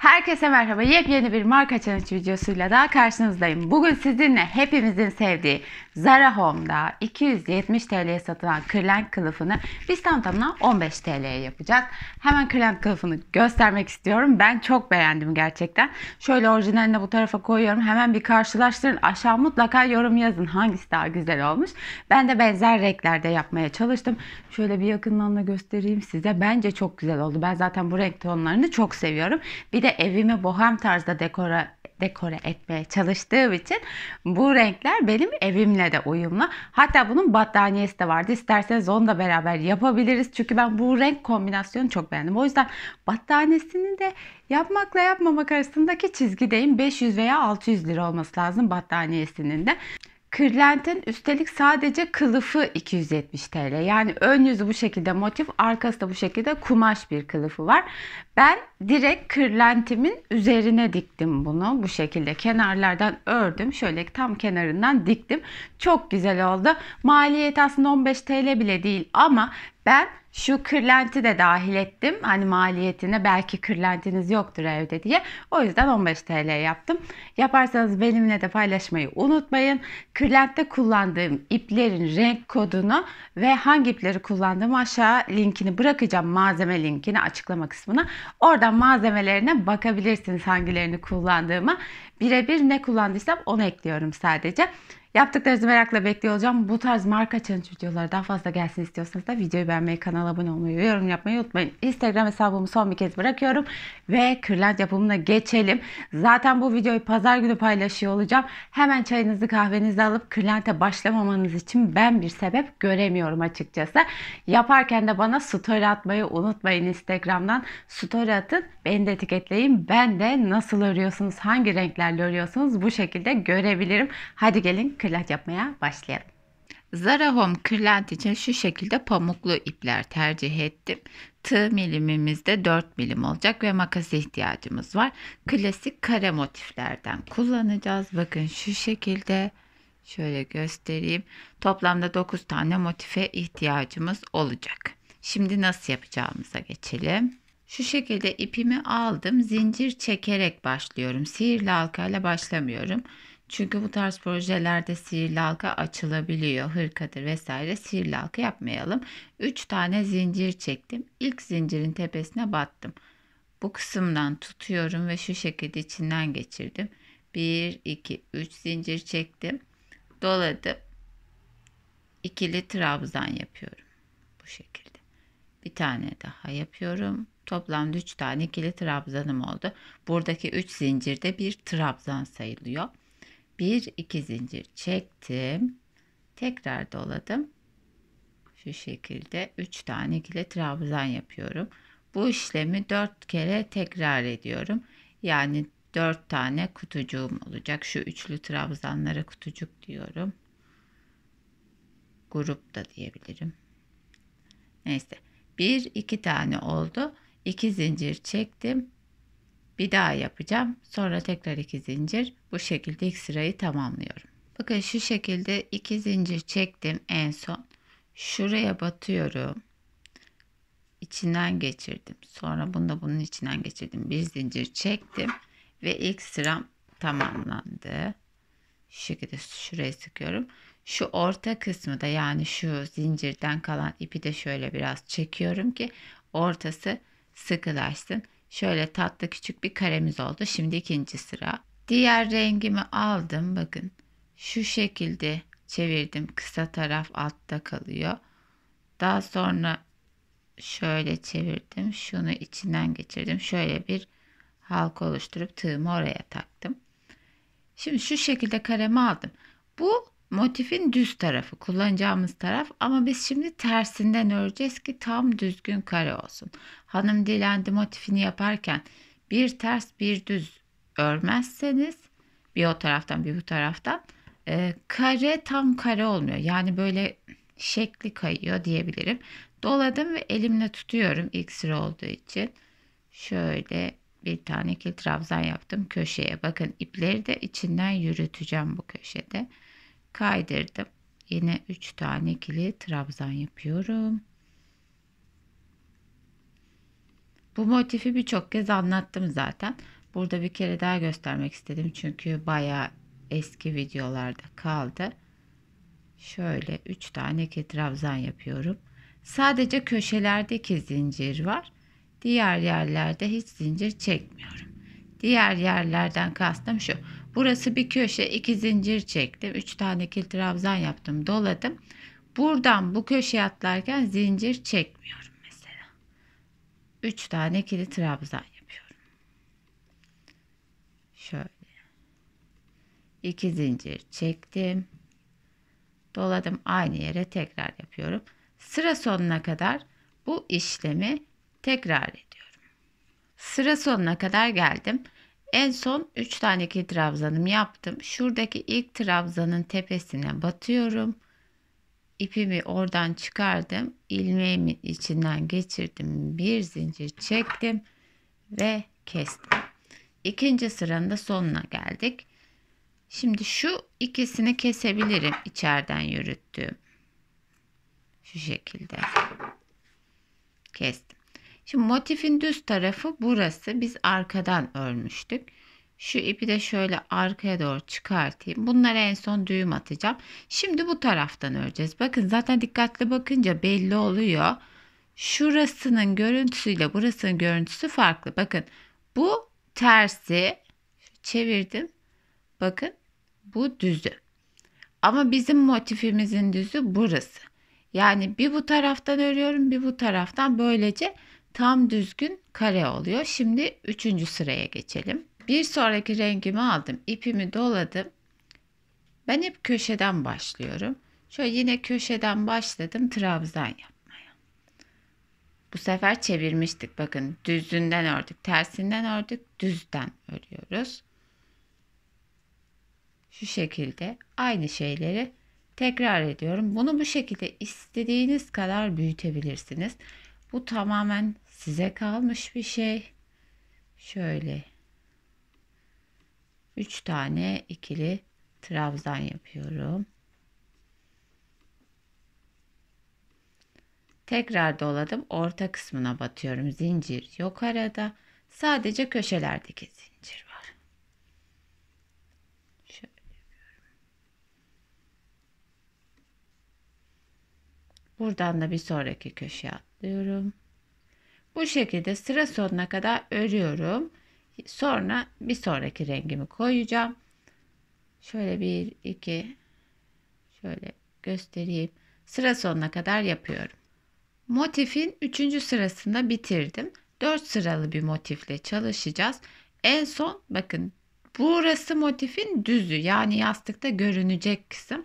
Herkese merhaba. Yepyeni bir marka challenge videosuyla daha karşınızdayım. Bugün sizinle hepimizin sevdiği Zara Home'da 270 TL'ye satılan kırlent kılıfını biz tam tamına 15 TL'ye yapacağız. Hemen kırlent kılıfını göstermek istiyorum. Ben çok beğendim gerçekten. Şöyle orijinalini bu tarafa koyuyorum. Hemen bir karşılaştırın. Aşağı mutlaka yorum yazın. Hangisi daha güzel olmuş. Ben de benzer renklerde yapmaya çalıştım. Şöyle bir yakından da göstereyim size. Bence çok güzel oldu. Ben zaten bu renk tonlarını çok seviyorum. Bir de evimi bohem tarzda dekora dekore etmeye çalıştığım için bu renkler benim evimle de uyumlu. Hatta bunun battaniyesi de vardı. İsterseniz onu da beraber yapabiliriz. Çünkü ben bu renk kombinasyonu çok beğendim. O yüzden battaniyesini de yapmakla yapmamak arasındaki çizgideyim. 500 veya 600 lira olması lazım battaniyesinin de. Kırlentin üstelik sadece kılıfı 270 TL. Yani ön yüzü bu şekilde motif, arkası da bu şekilde kumaş bir kılıfı var. Ben direkt kırlentimin üzerine diktim bunu. Bu şekilde kenarlardan ördüm. Şöyle tam kenarından diktim. Çok güzel oldu. Maliyet aslında 15 TL bile değil ama ben şu kırlenti de dahil ettim. Hani maliyetine belki kırlentiniz yoktur evde diye. O yüzden 15 TL yaptım. Yaparsanız benimle de paylaşmayı unutmayın. Kırlentte kullandığım iplerin renk kodunu ve hangi ipleri kullandığımı aşağı linkini bırakacağım. Malzeme linkini açıklama kısmına. Oradan malzemelerine bakabilirsiniz hangilerini kullandığıma. Birebir ne kullandıysam onu ekliyorum sadece. Yaptıklarınızı merakla bekliyor olacağım. Bu tarz marka challenge videoları daha fazla gelsin istiyorsanız da videoyu beğenmeyi, kanala abone olmayı yorum yapmayı unutmayın. Instagram hesabımı son bir kez bırakıyorum ve kırlent yapımına geçelim. Zaten bu videoyu pazar günü paylaşıyor olacağım. Hemen çayınızı kahvenizi alıp kırlente başlamamanız için ben bir sebep göremiyorum açıkçası. Yaparken de bana story atmayı unutmayın Instagram'dan. Story atın, beni de etiketleyin. Ben de nasıl örüyorsunuz, hangi renklerle örüyorsunuz bu şekilde görebilirim. Hadi gelin kırlent yapmaya başlayalım. Zara Home kırlent için şu şekilde pamuklu ipler tercih ettim. Tığ milimimizde 4 milim olacak ve makas ihtiyacımız var. Klasik kare motiflerden kullanacağız. Bakın şu şekilde şöyle göstereyim. Toplamda 9 tane motife ihtiyacımız olacak. Şimdi nasıl yapacağımıza geçelim. Şu şekilde ipimi aldım. Zincir çekerek başlıyorum. Sihirli halkayla başlamıyorum. Çünkü bu tarz projelerde sihirli halka açılabiliyor. Hırkadır vesaire sihirli halka yapmayalım. 3 tane zincir çektim. İlk zincirin tepesine battım. Bu kısımdan tutuyorum ve şu şekilde içinden geçirdim. 1, 2, 3 zincir çektim. Doladım. İkili trabzan yapıyorum. Bu şekilde. Bir tane daha yapıyorum. Toplamda 3 tane ikili trabzanım oldu. Buradaki 3 zincirde bir trabzan sayılıyor bir iki zincir çektim. Tekrar doladım. Şu şekilde 3 tane ikili trabzan yapıyorum. Bu işlemi 4 kere tekrar ediyorum. Yani 4 tane kutucuğum olacak. Şu üçlü trabzanlara kutucuk diyorum. Grup da diyebilirim. Neyse. 1 2 tane oldu. 2 zincir çektim bir daha yapacağım. Sonra tekrar iki zincir. Bu şekilde ilk sırayı tamamlıyorum. Bakın şu şekilde iki zincir çektim en son. Şuraya batıyorum. içinden geçirdim. Sonra bunu da bunun içinden geçirdim. Bir zincir çektim ve ilk sıram tamamlandı. Şu şekilde şuraya sıkıyorum. Şu orta kısmı da yani şu zincirden kalan ipi de şöyle biraz çekiyorum ki ortası sıkılaşsın. Şöyle tatlı küçük bir karemiz oldu. Şimdi ikinci sıra. Diğer rengimi aldım. Bakın şu şekilde çevirdim. Kısa taraf altta kalıyor. Daha sonra şöyle çevirdim. Şunu içinden geçirdim. Şöyle bir halka oluşturup tığımı oraya taktım. Şimdi şu şekilde karemi aldım. Bu Motifin düz tarafı kullanacağımız taraf ama biz şimdi tersinden öreceğiz ki tam düzgün kare olsun. Hanım dilendi motifini yaparken bir ters bir düz örmezseniz bir o taraftan bir bu taraftan e, kare tam kare olmuyor. Yani böyle şekli kayıyor diyebilirim. Doladım ve elimle tutuyorum ilk sıra olduğu için. Şöyle bir tane kil trabzan yaptım köşeye. Bakın ipleri de içinden yürüteceğim bu köşede kaydırdım. Yine 3 tane ikili trabzan yapıyorum. Bu motifi birçok kez anlattım zaten. Burada bir kere daha göstermek istedim. Çünkü bayağı eski videolarda kaldı. Şöyle 3 tane iki trabzan yapıyorum. Sadece köşelerdeki zincir var. Diğer yerlerde hiç zincir çekmiyorum. Diğer yerlerden kastım şu. Burası bir köşe. iki zincir çektim. Üç tane kil trabzan yaptım. Doladım. Buradan bu köşeye atlarken zincir çekmiyorum mesela. Üç tane kilit trabzan yapıyorum. Şöyle. iki zincir çektim. Doladım. Aynı yere tekrar yapıyorum. Sıra sonuna kadar bu işlemi tekrar ediyorum. Sıra sonuna kadar geldim. En son 3 taneki trabzanım yaptım. Şuradaki ilk trabzanın tepesine batıyorum. İpimi oradan çıkardım. ilmeğimin içinden geçirdim. Bir zincir çektim ve kestim. İkinci sıranın da sonuna geldik. Şimdi şu ikisini kesebilirim içeriden yürüttüğüm. Şu şekilde. Kestim. Şimdi motifin düz tarafı burası. Biz arkadan örmüştük. Şu ipi de şöyle arkaya doğru çıkartayım. Bunlara en son düğüm atacağım. Şimdi bu taraftan öreceğiz. Bakın zaten dikkatli bakınca belli oluyor. Şurasının görüntüsüyle burasının görüntüsü farklı. Bakın bu tersi çevirdim. Bakın bu düzü. Ama bizim motifimizin düzü burası. Yani bir bu taraftan örüyorum bir bu taraftan böylece tam düzgün kare oluyor. Şimdi üçüncü sıraya geçelim. Bir sonraki rengimi aldım. ipimi doladım. Ben hep köşeden başlıyorum. Şöyle yine köşeden başladım trabzan yapmaya. Bu sefer çevirmiştik. Bakın düzünden ördük, tersinden ördük, düzden örüyoruz. Şu şekilde aynı şeyleri tekrar ediyorum. Bunu bu şekilde istediğiniz kadar büyütebilirsiniz. Bu tamamen size kalmış bir şey. Şöyle 3 tane ikili trabzan yapıyorum. Tekrar doladım. Orta kısmına batıyorum. Zincir yok arada. Sadece köşelerdeki zincir var. Şöyle Buradan da bir sonraki köşeye at atlıyorum. Bu şekilde sıra sonuna kadar örüyorum. Sonra bir sonraki rengimi koyacağım. Şöyle bir iki şöyle göstereyim. Sıra sonuna kadar yapıyorum. Motifin üçüncü sırasında bitirdim. Dört sıralı bir motifle çalışacağız. En son bakın burası motifin düzü yani yastıkta görünecek kısım.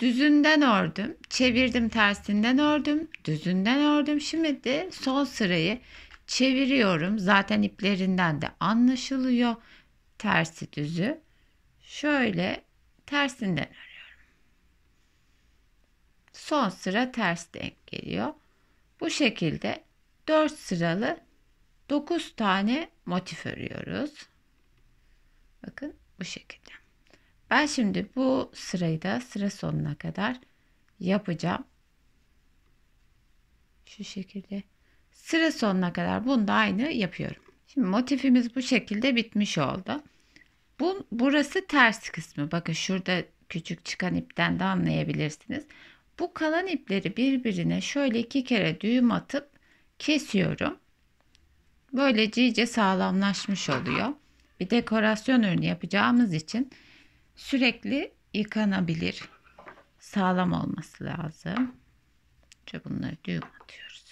Düzünden ördüm, çevirdim tersinden ördüm, düzünden ördüm. Şimdi de sol sırayı çeviriyorum. Zaten iplerinden de anlaşılıyor. Tersi düzü. Şöyle tersinden örüyorum. Son sıra ters denk geliyor. Bu şekilde 4 sıralı 9 tane motif örüyoruz. Bakın bu şekilde. Ben şimdi bu sırayı da sıra sonuna kadar yapacağım. Şu şekilde. Sıra sonuna kadar bunu da aynı yapıyorum. Şimdi motifimiz bu şekilde bitmiş oldu. Bu, burası ters kısmı. Bakın şurada küçük çıkan ipten de anlayabilirsiniz. Bu kalan ipleri birbirine şöyle iki kere düğüm atıp kesiyorum. Böylece iyice sağlamlaşmış oluyor. Bir dekorasyon ürünü yapacağımız için Sürekli yıkanabilir. Sağlam olması lazım. Önce bunları düğüm atıyoruz.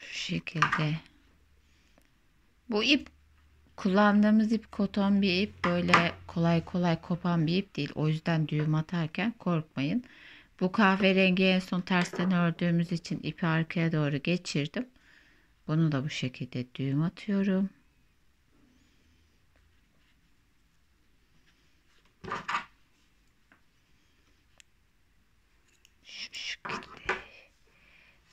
Şu şekilde. Bu ip kullandığımız ip koton bir ip böyle kolay kolay kopan bir ip değil. O yüzden düğüm atarken korkmayın. Bu kahverengi en son tersten ördüğümüz için ipi arkaya doğru geçirdim. Bunu da bu şekilde düğüm atıyorum. Şu şekilde.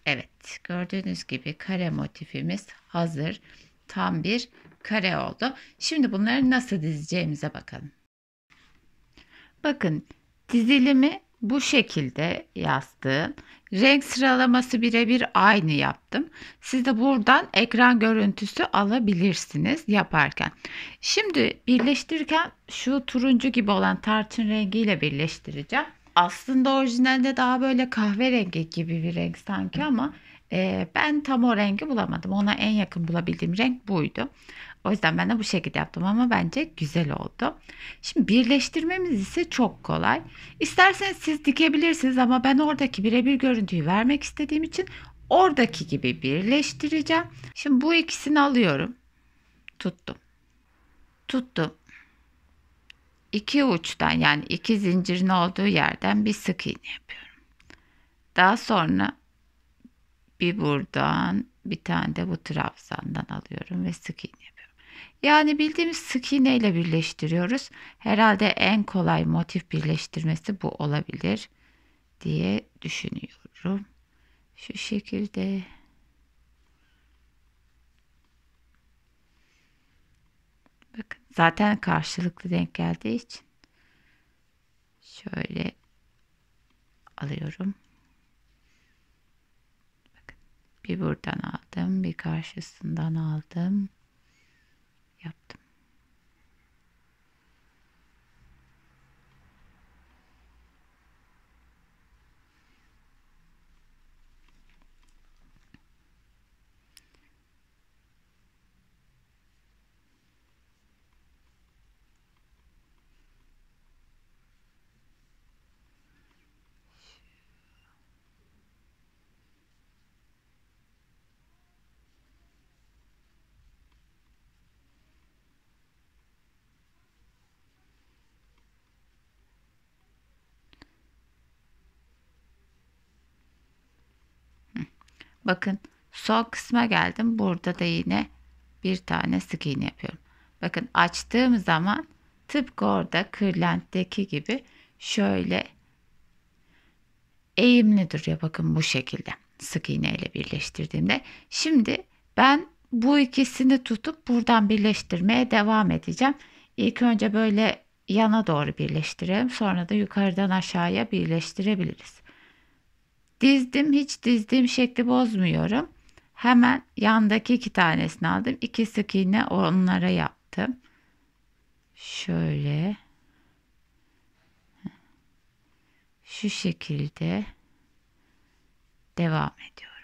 Evet gördüğünüz gibi kare motifimiz hazır. Tam bir kare oldu. Şimdi bunları nasıl dizeceğimize bakalım. Bakın dizilimi bu şekilde yastığın renk sıralaması birebir aynı yaptım. Siz de buradan ekran görüntüsü alabilirsiniz yaparken. Şimdi birleştirirken şu turuncu gibi olan tarçın rengiyle birleştireceğim. Aslında orijinalde daha böyle kahverengi gibi bir renk sanki ama ee, ben tam o rengi bulamadım. Ona en yakın bulabildiğim renk buydu. O yüzden ben de bu şekilde yaptım ama bence güzel oldu. Şimdi birleştirmemiz ise çok kolay. İsterseniz siz dikebilirsiniz ama ben oradaki birebir görüntüyü vermek istediğim için oradaki gibi birleştireceğim. Şimdi bu ikisini alıyorum. Tuttum. Tuttum. İki uçtan yani iki zincirin olduğu yerden bir sık iğne yapıyorum. Daha sonra bir buradan bir tane de bu trabzandan alıyorum ve sık iğne yapıyorum. Yani bildiğimiz sık iğne ile birleştiriyoruz. Herhalde en kolay motif birleştirmesi bu olabilir diye düşünüyorum. Şu şekilde. Bakın zaten karşılıklı denk geldiği için şöyle alıyorum. Bir buradan aldım, bir karşısından aldım. Bakın sol kısma geldim. Burada da yine bir tane sık iğne yapıyorum. Bakın açtığım zaman tıpkı orada kırlentteki gibi şöyle eğimli duruyor. Bakın bu şekilde sık iğne ile birleştirdiğimde. Şimdi ben bu ikisini tutup buradan birleştirmeye devam edeceğim. İlk önce böyle yana doğru birleştirelim. Sonra da yukarıdan aşağıya birleştirebiliriz. Dizdim hiç dizdiğim şekli bozmuyorum. Hemen yandaki iki tanesini aldım. İki sık iğne onlara yaptım. Şöyle. Şu şekilde devam ediyorum.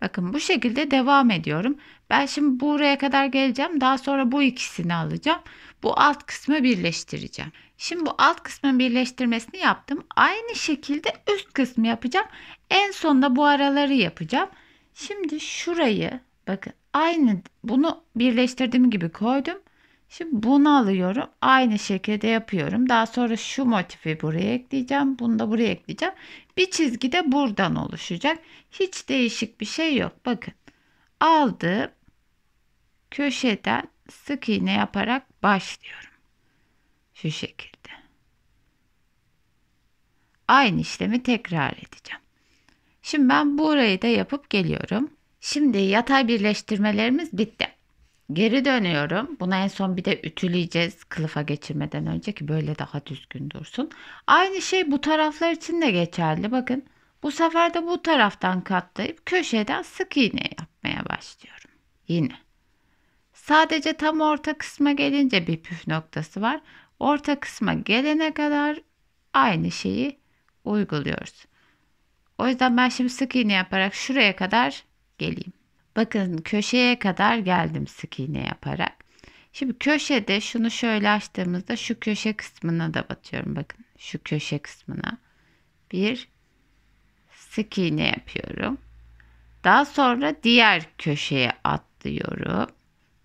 Bakın bu şekilde devam ediyorum. Ben şimdi buraya kadar geleceğim. Daha sonra bu ikisini alacağım bu alt kısmı birleştireceğim. Şimdi bu alt kısmın birleştirmesini yaptım. Aynı şekilde üst kısmı yapacağım. En sonda bu araları yapacağım. Şimdi şurayı bakın aynı bunu birleştirdiğim gibi koydum. Şimdi bunu alıyorum. Aynı şekilde yapıyorum. Daha sonra şu motifi buraya ekleyeceğim. Bunu da buraya ekleyeceğim. Bir çizgi de buradan oluşacak. Hiç değişik bir şey yok. Bakın aldım. Köşeden sık iğne yaparak başlıyorum. Şu şekilde. Aynı işlemi tekrar edeceğim. Şimdi ben burayı da yapıp geliyorum. Şimdi yatay birleştirmelerimiz bitti. Geri dönüyorum. Buna en son bir de ütüleyeceğiz kılıfa geçirmeden önce ki böyle daha düzgün dursun. Aynı şey bu taraflar için de geçerli. Bakın bu sefer de bu taraftan katlayıp köşeden sık iğne yapmaya başlıyorum. Yine. Sadece tam orta kısma gelince bir püf noktası var. Orta kısma gelene kadar aynı şeyi uyguluyoruz. O yüzden ben şimdi sık iğne yaparak şuraya kadar geleyim. Bakın köşeye kadar geldim sık iğne yaparak. Şimdi köşede şunu şöyle açtığımızda şu köşe kısmına da batıyorum. Bakın şu köşe kısmına bir sık iğne yapıyorum. Daha sonra diğer köşeye atlıyorum.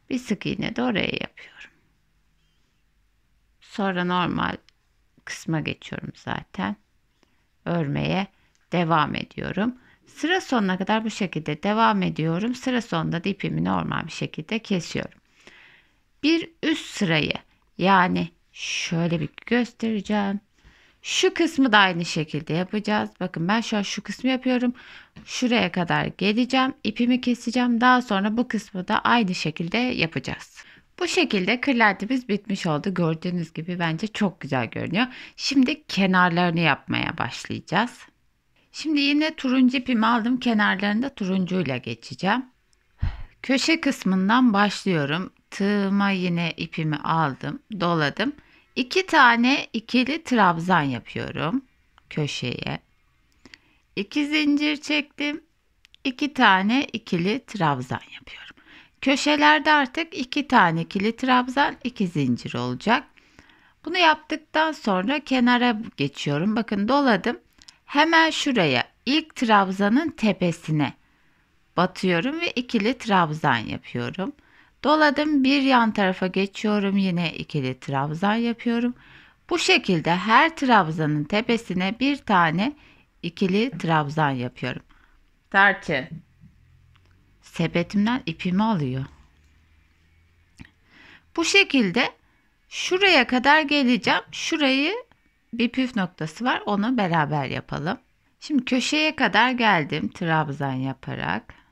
Bir sık iğne de oraya yapıyorum. Sonra normal kısma geçiyorum zaten. Örmeye devam ediyorum. Sıra sonuna kadar bu şekilde devam ediyorum. Sıra sonunda da ipimi normal bir şekilde kesiyorum. Bir üst sırayı yani şöyle bir göstereceğim. Şu kısmı da aynı şekilde yapacağız. Bakın ben şu an şu kısmı yapıyorum. Şuraya kadar geleceğim. ipimi keseceğim. Daha sonra bu kısmı da aynı şekilde yapacağız. Bu şekilde kırlentimiz bitmiş oldu. Gördüğünüz gibi bence çok güzel görünüyor. Şimdi kenarlarını yapmaya başlayacağız. Şimdi yine turuncu ipimi aldım. Kenarlarında turuncuyla geçeceğim. Köşe kısmından başlıyorum. Tığıma yine ipimi aldım. Doladım. 2 tane ikili trabzan yapıyorum köşeye. 2 zincir çektim. 2 tane ikili trabzan yapıyorum. Köşelerde artık 2 tane ikili trabzan, 2 zincir olacak. Bunu yaptıktan sonra kenara geçiyorum. Bakın doladım. Hemen şuraya ilk trabzanın tepesine batıyorum ve ikili trabzan yapıyorum. Doladım bir yan tarafa geçiyorum yine ikili trabzan yapıyorum. Bu şekilde her trabzanın tepesine bir tane ikili trabzan yapıyorum. Tarçı. Sepetimden ipimi alıyor. Bu şekilde şuraya kadar geleceğim. Şurayı bir püf noktası var. Onu beraber yapalım. Şimdi köşeye kadar geldim trabzan yaparak.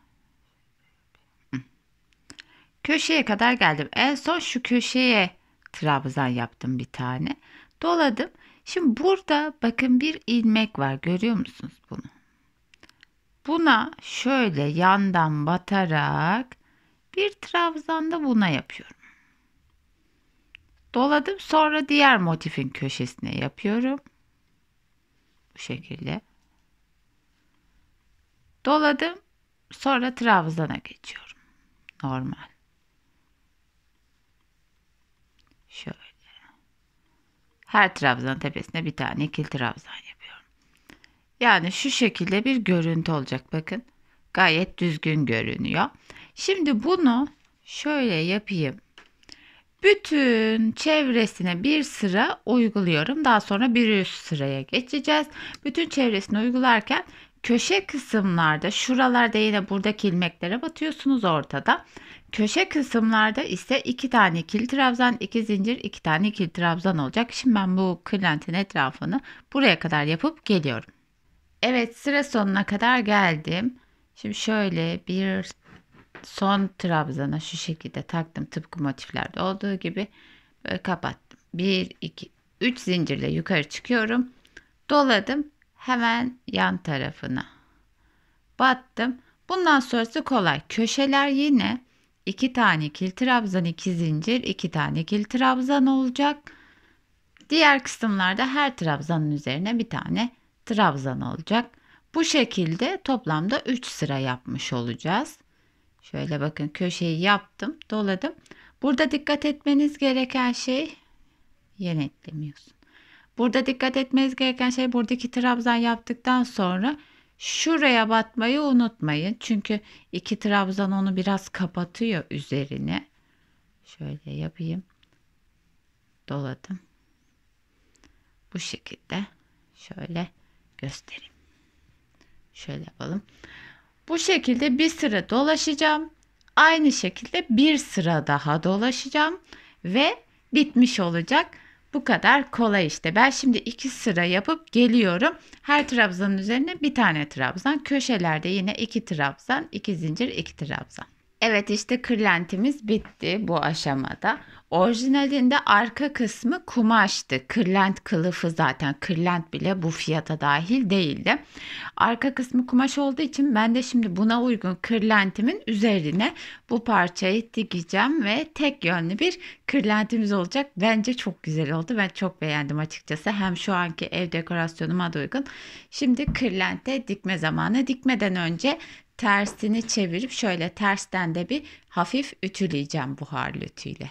Köşeye kadar geldim. En son şu köşeye trabzan yaptım bir tane. Doladım. Şimdi burada bakın bir ilmek var. Görüyor musunuz bunu? Buna şöyle yandan batarak bir trabzan da buna yapıyorum. Doladım sonra diğer motifin köşesine yapıyorum. Bu şekilde. Doladım sonra trabzana geçiyorum. Normal. Her trabzan tepesine bir tane ikil trabzan yapıyorum. Yani şu şekilde bir görüntü olacak bakın. Gayet düzgün görünüyor. Şimdi bunu şöyle yapayım. Bütün çevresine bir sıra uyguluyorum. Daha sonra bir üst sıraya geçeceğiz. Bütün çevresini uygularken köşe kısımlarda şuralarda yine buradaki ilmeklere batıyorsunuz ortada. Köşe kısımlarda ise iki tane ikili trabzan, iki zincir, iki tane ikili trabzan olacak. Şimdi ben bu kırlentin etrafını buraya kadar yapıp geliyorum. Evet sıra sonuna kadar geldim. Şimdi şöyle bir son trabzana şu şekilde taktım tıpkı motiflerde olduğu gibi böyle kapattım. 1 2 3 zincirle yukarı çıkıyorum. Doladım hemen yan tarafına battım. Bundan sonrası kolay. Köşeler yine 2 tane kil trabzan, 2 zincir, 2 tane kil trabzan olacak. Diğer kısımlarda her trabzanın üzerine bir tane trabzan olacak. Bu şekilde toplamda 3 sıra yapmış olacağız. Şöyle bakın köşeyi yaptım, doladım. Burada dikkat etmeniz gereken şey yen Burada dikkat etmeniz gereken şey buradaki trabzan yaptıktan sonra şuraya batmayı unutmayın. Çünkü iki trabzan onu biraz kapatıyor üzerine. Şöyle yapayım. Doladım. Bu şekilde şöyle göstereyim. Şöyle yapalım. Bu şekilde bir sıra dolaşacağım. Aynı şekilde bir sıra daha dolaşacağım ve bitmiş olacak. Bu kadar kolay işte. Ben şimdi iki sıra yapıp geliyorum. Her trabzanın üzerine bir tane trabzan. Köşelerde yine iki trabzan, iki zincir, iki trabzan. Evet işte kırlentimiz bitti bu aşamada. Orijinalinde arka kısmı kumaştı. Kırlent kılıfı zaten kırlent bile bu fiyata dahil değildi. Arka kısmı kumaş olduğu için ben de şimdi buna uygun kırlentimin üzerine bu parçayı dikeceğim ve tek yönlü bir kırlentimiz olacak. Bence çok güzel oldu. Ben çok beğendim açıkçası. Hem şu anki ev dekorasyonuma da uygun. Şimdi kırlente dikme zamanı. Dikmeden önce tersini çevirip şöyle tersten de bir hafif ütüleyeceğim buhar lütüyle.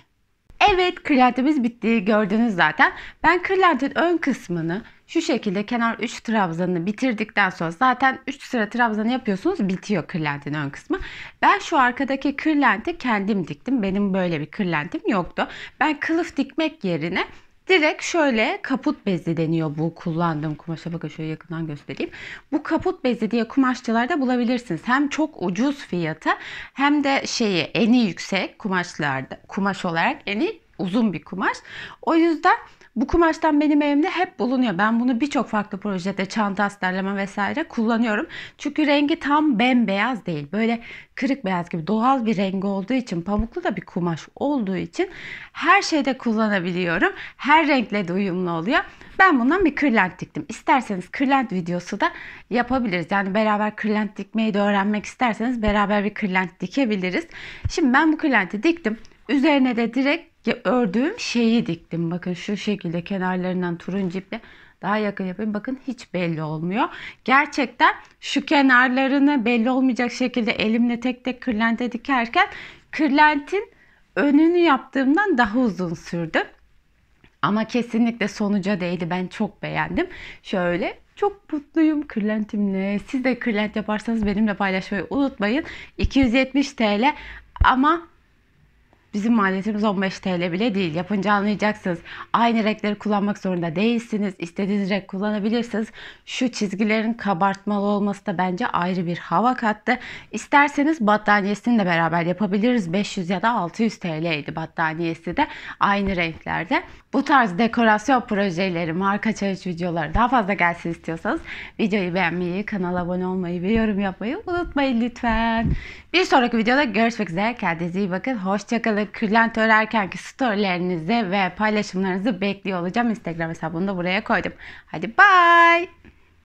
Evet kırlentemiz bitti gördünüz zaten. Ben kırlentin ön kısmını şu şekilde kenar 3 trabzanını bitirdikten sonra zaten 3 sıra trabzanı yapıyorsunuz bitiyor kırlentin ön kısmı. Ben şu arkadaki kırlenti kendim diktim. Benim böyle bir kırlentim yoktu. Ben kılıf dikmek yerine Direkt şöyle kaput bezi deniyor bu kullandığım kumaşa. Bakın şöyle yakından göstereyim. Bu kaput bezi diye kumaşçılarda bulabilirsiniz. Hem çok ucuz fiyata hem de şeyi eni yüksek kumaşlarda kumaş olarak eni uzun bir kumaş. O yüzden bu kumaştan benim evimde hep bulunuyor. Ben bunu birçok farklı projede çanta astarlama vesaire kullanıyorum. Çünkü rengi tam bembeyaz değil. Böyle kırık beyaz gibi doğal bir rengi olduğu için pamuklu da bir kumaş olduğu için her şeyde kullanabiliyorum. Her renkle de uyumlu oluyor. Ben bundan bir kırlent diktim. İsterseniz kırlent videosu da yapabiliriz. Yani beraber kırlent dikmeyi de öğrenmek isterseniz beraber bir kırlent dikebiliriz. Şimdi ben bu kırlenti diktim. Üzerine de direkt ya ördüğüm şeyi diktim. Bakın şu şekilde kenarlarından turuncu iple daha yakın yapayım. Bakın hiç belli olmuyor. Gerçekten şu kenarlarını belli olmayacak şekilde elimle tek tek kırlente dikerken kırlentin önünü yaptığımdan daha uzun sürdü. Ama kesinlikle sonuca değdi. Ben çok beğendim. Şöyle çok mutluyum kırlentimle. Siz de kırlent yaparsanız benimle paylaşmayı unutmayın. 270 TL ama Bizim maliyetimiz 15 TL bile değil. Yapınca anlayacaksınız. Aynı renkleri kullanmak zorunda değilsiniz. İstediğiniz renk kullanabilirsiniz. Şu çizgilerin kabartmalı olması da bence ayrı bir hava kattı. İsterseniz battaniyesini de beraber yapabiliriz. 500 ya da 600 TL idi battaniyesi de aynı renklerde. Bu tarz dekorasyon projeleri, marka çalış videoları daha fazla gelsin istiyorsanız videoyu beğenmeyi, kanala abone olmayı ve yorum yapmayı unutmayın lütfen. Bir sonraki videoda görüşmek üzere. Kendinize iyi bakın. Hoşçakalın. Kürlent örerkenki storylerinizi ve paylaşımlarınızı bekliyor olacağım. Instagram hesabını da buraya koydum. Hadi bye.